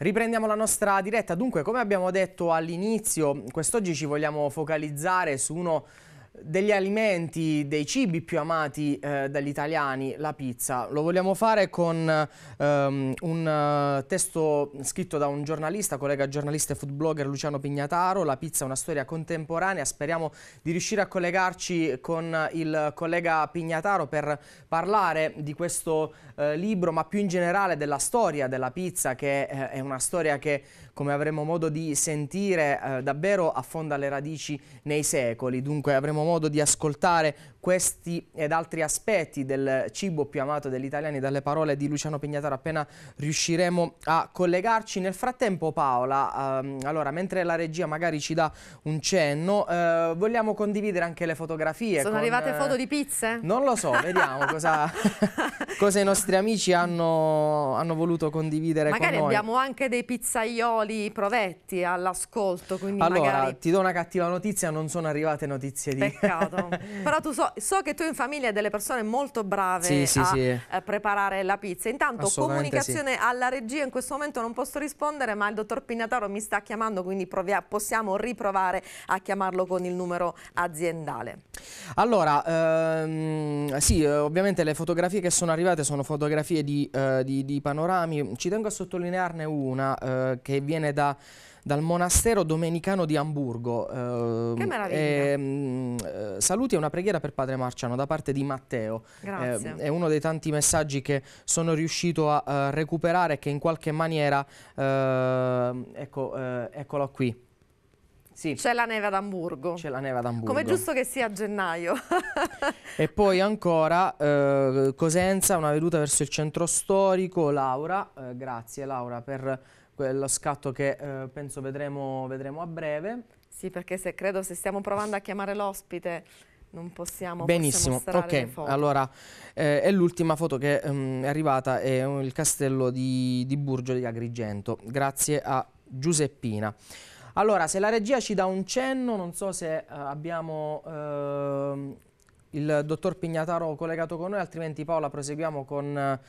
Riprendiamo la nostra diretta, dunque come abbiamo detto all'inizio, quest'oggi ci vogliamo focalizzare su uno degli alimenti, dei cibi più amati eh, dagli italiani, la pizza. Lo vogliamo fare con ehm, un eh, testo scritto da un giornalista, collega giornalista e food blogger Luciano Pignataro, La pizza è una storia contemporanea. Speriamo di riuscire a collegarci con il collega Pignataro per parlare di questo eh, libro, ma più in generale della storia della pizza, che eh, è una storia che come avremo modo di sentire, eh, davvero affonda le radici nei secoli. Dunque avremo modo di ascoltare questi ed altri aspetti del cibo più amato degli italiani dalle parole di Luciano Pignataro appena riusciremo a collegarci. Nel frattempo Paola, ehm, allora, mentre la regia magari ci dà un cenno, eh, vogliamo condividere anche le fotografie. Sono con, arrivate eh, foto di pizze? Non lo so, vediamo cosa, cosa i nostri amici hanno, hanno voluto condividere magari con noi. Magari abbiamo anche dei pizzaioli piccoli provetti all'ascolto. Allora, magari... ti do una cattiva notizia, non sono arrivate notizie di... Peccato. Però tu so, so, che tu in famiglia hai delle persone molto brave sì, sì, a sì. Eh, preparare la pizza. Intanto comunicazione alla regia, in questo momento non posso rispondere, ma il dottor Pignataro mi sta chiamando, quindi possiamo riprovare a chiamarlo con il numero aziendale. Allora, ehm, sì, eh, ovviamente le fotografie che sono arrivate sono fotografie di, eh, di, di panorami. Ci tengo a sottolinearne una eh, che viene viene da, dal monastero domenicano di Amburgo. Eh, che ehm, meraviglia! Ehm, eh, saluti e una preghiera per Padre Marciano da parte di Matteo. Grazie. Eh, è uno dei tanti messaggi che sono riuscito a, uh, recuperare e che in qualche maniera, uh, ecco, uh, eccolo qui. Sì. C'è la neve ad Amburgo. C'è la neve ad Amburgo. Come giusto che sia a gennaio. e poi ancora eh, Cosenza, una veduta verso il centro storico. Laura, eh, grazie Laura per quello scatto che eh, penso vedremo, vedremo, a breve. Sì, perché se, credo se stiamo provando a chiamare l'ospite non possiamo Benissimo, ok, allora eh, è l'ultima foto che um, è arrivata, è il castello di, di Burgio di Agrigento, grazie a Giuseppina. Allora, se la regia ci dà un cenno, non so se uh, abbiamo uh, il dottor Pignataro collegato con noi, altrimenti Paola proseguiamo con, eh,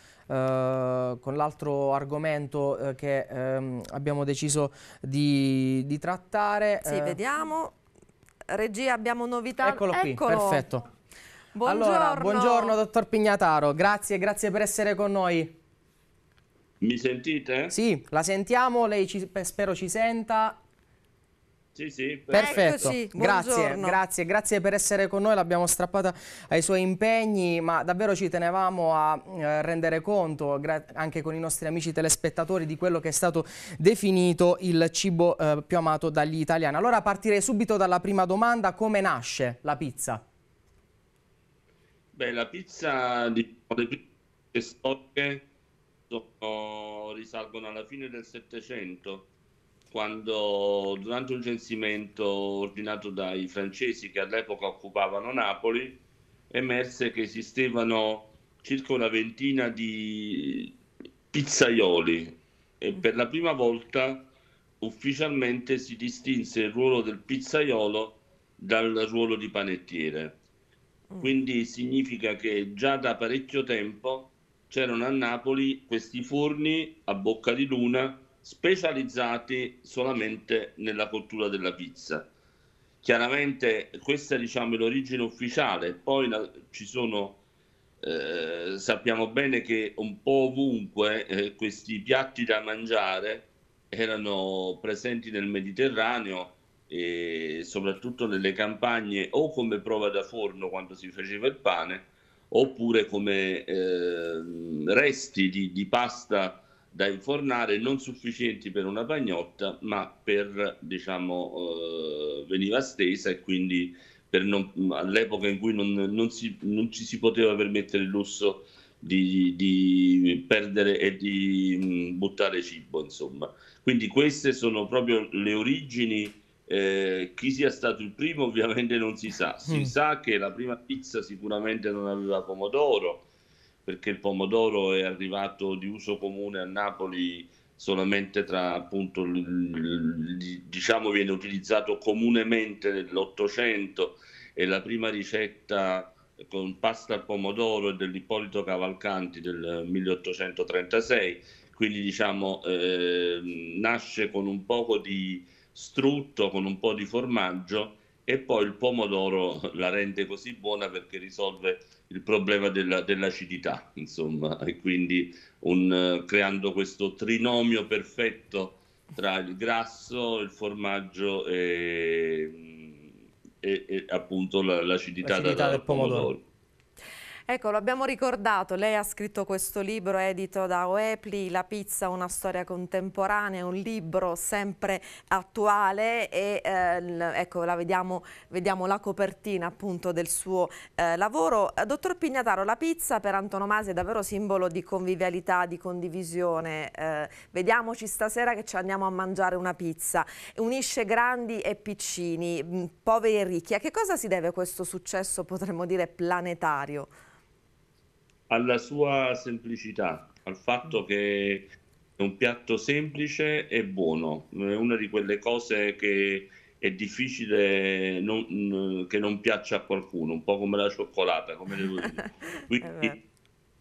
con l'altro argomento eh, che ehm, abbiamo deciso di, di trattare. Sì, eh. vediamo. Regia, abbiamo novità. Eccolo, Eccolo. qui, perfetto. Buongiorno. Allora, buongiorno dottor Pignataro, grazie, grazie per essere con noi. Mi sentite? Sì, la sentiamo, lei ci, spero ci senta. Sì, sì. Perfetto, grazie, grazie, grazie, per essere con noi, l'abbiamo strappata ai suoi impegni, ma davvero ci tenevamo a eh, rendere conto, anche con i nostri amici telespettatori, di quello che è stato definito il cibo eh, più amato dagli italiani. Allora partirei subito dalla prima domanda, come nasce la pizza? Beh, la pizza di diciamo, le storie risalgono alla fine del Settecento quando durante un censimento ordinato dai francesi che all'epoca occupavano Napoli emerse che esistevano circa una ventina di pizzaioli e mm. per la prima volta ufficialmente si distinse il ruolo del pizzaiolo dal ruolo di panettiere. Mm. Quindi significa che già da parecchio tempo c'erano a Napoli questi forni a bocca di luna specializzati solamente nella cottura della pizza. Chiaramente questa diciamo, è l'origine ufficiale, poi ci sono, eh, sappiamo bene che un po' ovunque eh, questi piatti da mangiare erano presenti nel Mediterraneo e soprattutto nelle campagne o come prova da forno quando si faceva il pane oppure come eh, resti di, di pasta da infornare non sufficienti per una pagnotta ma per diciamo eh, veniva stesa e quindi per non, all'epoca in cui non, non, si, non, ci si poteva permettere il lusso di, di perdere e di mm, buttare cibo insomma quindi queste sono proprio le origini eh, chi sia stato il primo ovviamente non si sa si mm. sa che la prima pizza sicuramente non aveva pomodoro perché il pomodoro è arrivato di uso comune a Napoli solamente tra appunto diciamo viene utilizzato comunemente nell'Ottocento e la prima ricetta con pasta al pomodoro è dell'Ippolito Cavalcanti del 1836 quindi diciamo eh, nasce con un poco di strutto con un po' di formaggio e poi il pomodoro la rende così buona perché risolve il problema della, dell'acidità, insomma, e quindi un, eh, creando questo trinomio perfetto tra il grasso, il formaggio e, mm, e, e appunto l'acidità, l'acidità da, del pomodoro. pomodoro. Ecco, lo abbiamo ricordato, lei ha scritto questo libro edito da Oepli, La pizza, una storia contemporanea, un libro sempre attuale e eh, ecco, la vediamo, vediamo, la copertina appunto del suo eh, lavoro. Eh, dottor Pignataro, la pizza per antonomasia è davvero simbolo di convivialità, di condivisione. Eh, vediamoci stasera che ci andiamo a mangiare una pizza. Unisce grandi e piccini, mm, poveri e ricchi. A che cosa si deve questo successo, potremmo dire, planetario? alla sua semplicità, al fatto mm. che è un piatto semplice e buono, è una di quelle cose che è difficile non, mm, che non piaccia a qualcuno, un po' come la cioccolata, come le dire. Eh Quindi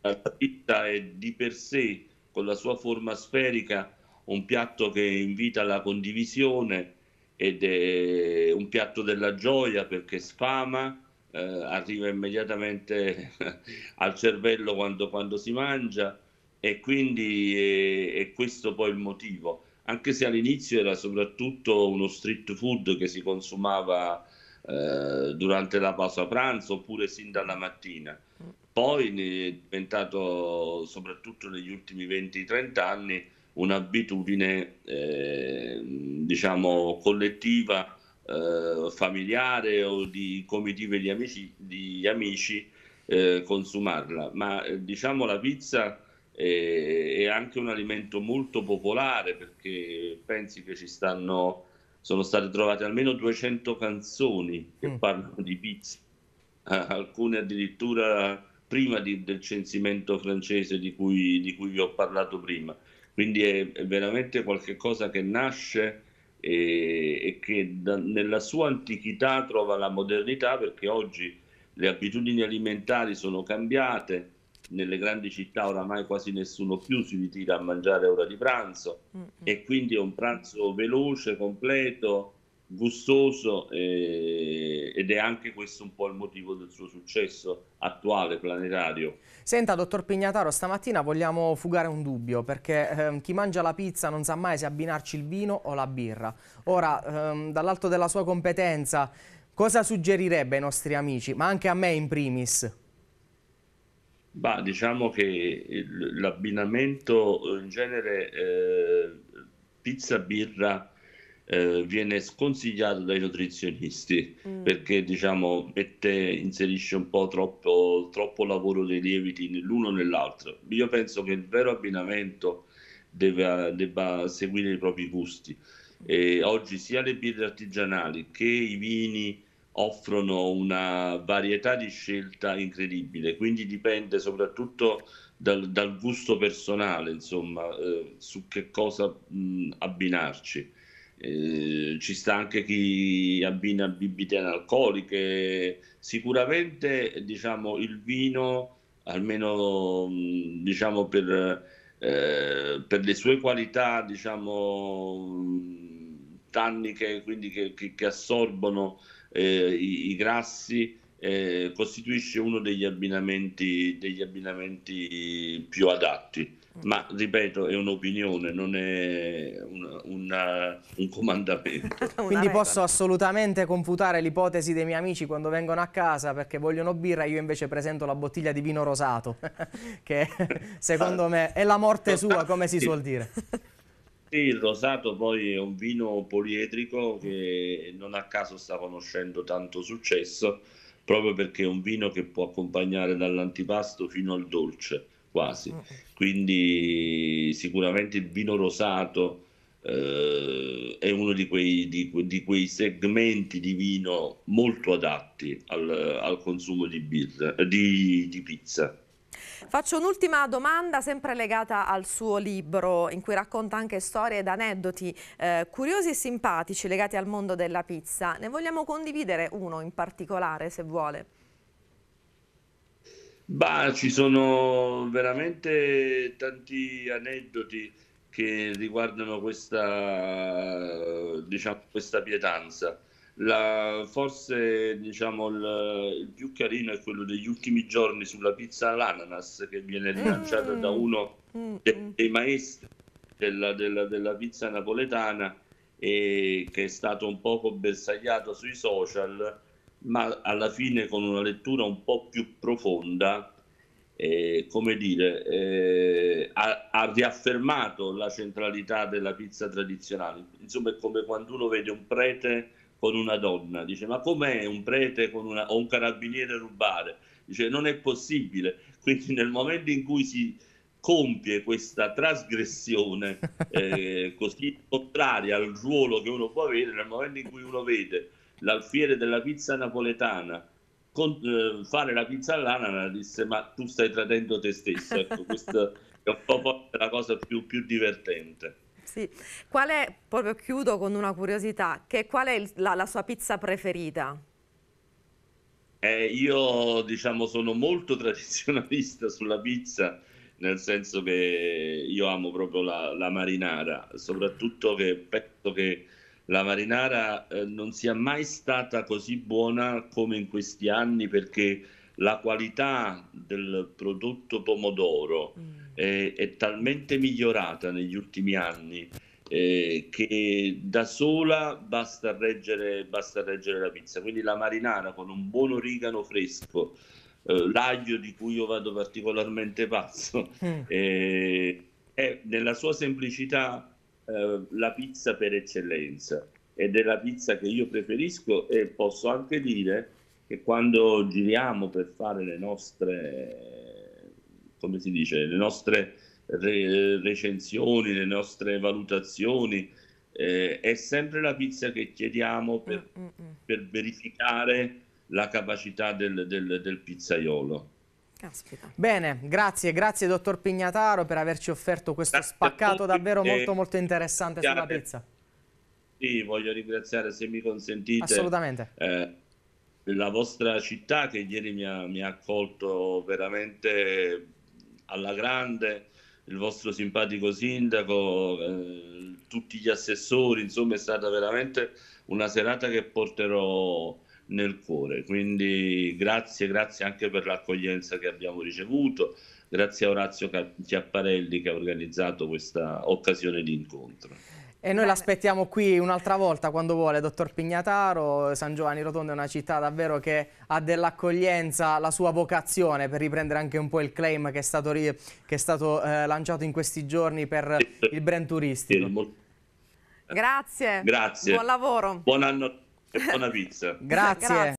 la pizza è di per sé, con la sua forma sferica, un piatto che invita alla condivisione ed è un piatto della gioia perché sfama, eh, arriva immediatamente al cervello quando, quando, si mangia e quindi è, eh, è questo poi il motivo. Anche se all'inizio era soprattutto uno street food che si consumava eh, durante la pausa pranzo oppure sin dalla mattina. Poi è diventato, soprattutto negli ultimi 20-30 anni, un'abitudine eh, diciamo collettiva eh, familiare o di comitive di amici, di amici eh, consumarla, ma eh, diciamo la pizza è, è, anche un alimento molto popolare perché pensi che ci stanno, sono state trovate almeno 200 canzoni che mm. parlano di pizza, eh, alcune addirittura prima di, del censimento francese di cui, di cui, vi ho parlato prima. Quindi è, è veramente qualcosa che nasce e, e che da, nella sua antichità trova la modernità perché oggi le abitudini alimentari sono cambiate, nelle grandi città oramai quasi nessuno più si ritira a mangiare a ora di pranzo mm-hmm. e quindi è un pranzo veloce, completo, gustoso eh, ed è anche questo un po' il motivo del suo successo attuale planetario. Senta, dottor Pignataro, stamattina vogliamo fugare un dubbio perché eh, chi mangia la pizza non sa mai se abbinarci il vino o la birra. Ora, eh, dall'alto della sua competenza, cosa suggerirebbe ai nostri amici, ma anche a me in primis? Bah, diciamo che l'abbinamento eh, in genere eh, pizza-birra eh, viene sconsigliato dai nutrizionisti mm. perché diciamo mette, inserisce un po' troppo, troppo lavoro dei lieviti nell'uno o nell'altro. Io penso che il vero abbinamento deve, debba seguire i propri gusti. E oggi sia le birre artigianali che i vini offrono una varietà di scelta incredibile, quindi dipende soprattutto dal, dal gusto personale, insomma, eh, su che cosa mh, abbinarci. Eh, ci sta anche chi abbina bibite analcoliche, sicuramente diciamo, il vino, almeno mm, diciamo, per, eh, per, le sue qualità diciamo, mm, tanniche, quindi che, che, che assorbono eh, i, i, grassi, eh, costituisce uno degli abbinamenti, degli abbinamenti più adatti. Ma ripeto, è un'opinione, non è un una, eh, un comandamento. Quindi posso assolutamente confutare l'ipotesi dei miei amici quando vengono a casa perché vogliono birra io invece presento la bottiglia di vino rosato, che secondo me è la morte sua, come si suol dire. Sì, il rosato poi è un vino poliedrico che non a caso sta conoscendo tanto successo, proprio perché è un vino che può accompagnare dall'antipasto fino al dolce, quasi. Mm. Quindi sicuramente il vino rosato eh, è uno di quei, di, di quei, segmenti di vino molto adatti al, al consumo di, birra, di pizza. Faccio un'ultima domanda sempre legata al suo libro in cui racconta anche storie ed aneddoti eh, curiosi e simpatici legati al mondo della pizza. Ne vogliamo condividere uno in particolare se vuole? Beh, ci sono veramente tanti aneddoti che riguardano questa, diciamo, questa pietanza. La, forse diciamo, il, il, più carino è quello degli ultimi giorni sulla pizza all'ananas che viene mm. rilanciata mm. da uno mm, dei, mm. dei maestri della, della, della, pizza napoletana e che è stato un poco bersagliato sui social ma alla fine con una lettura un po' più profonda eh, come dire, eh, ha, ha, riaffermato la centralità della pizza tradizionale. Insomma, è come quando uno vede un prete con una donna, dice ma com'è un prete con una, o un carabiniere rubare? Dice non è possibile. Quindi nel momento in cui si compie questa trasgressione eh, così contraria al ruolo che uno può avere, nel momento in cui uno vede l'alfiere della pizza napoletana, con, eh, fare la pizza all'anana disse ma tu stai tradendo te stesso ecco questa è un po' la cosa più, più divertente sì. qual è, proprio chiudo con una curiosità che, qual è il, la, la sua pizza preferita? Eh, io diciamo sono molto tradizionalista sulla pizza, nel senso che io amo proprio la, la marinara, soprattutto che penso che la marinara eh, non sia mai stata così buona come in questi anni perché la qualità del prodotto pomodoro mm. è, eh, è, talmente migliorata negli ultimi anni eh, che da sola basta reggere, basta reggere, la pizza. Quindi la marinara con un buon origano fresco, eh, l'aglio di cui io vado particolarmente pazzo, mm. Eh, è nella sua semplicità eh, la pizza per eccellenza ed è la pizza che io preferisco e posso anche dire che quando giriamo per fare le nostre, come si dice, le nostre re- recensioni, le nostre valutazioni, eh, è sempre la pizza che chiediamo per, mm, mm, mm. per verificare la capacità del, del, del pizzaiolo. Caspita. Bene, grazie, grazie dottor Pignataro per averci offerto questo grazie spaccato davvero molto molto interessante sulla pizza. Sì, voglio ringraziare se mi consentite. Assolutamente. Eh, la vostra città che ieri mi ha, mi ha accolto veramente alla grande, il vostro simpatico sindaco, eh, tutti gli assessori, insomma è stata veramente una serata che porterò nel cuore. Quindi grazie, grazie anche per l'accoglienza che abbiamo ricevuto, grazie a Orazio Chiapparelli che ha organizzato questa occasione di incontro. E noi l'aspettiamo qui un'altra volta quando vuole, dottor Pignataro. San Giovanni Rotondo è una città davvero che ha dell'accoglienza, la sua vocazione, per riprendere anche un po' il claim che è stato, che è stato eh, lanciato in questi giorni per il brand turistico. Grazie. Grazie. Buon lavoro. Buon anno e buona pizza. Grazie. Grazie.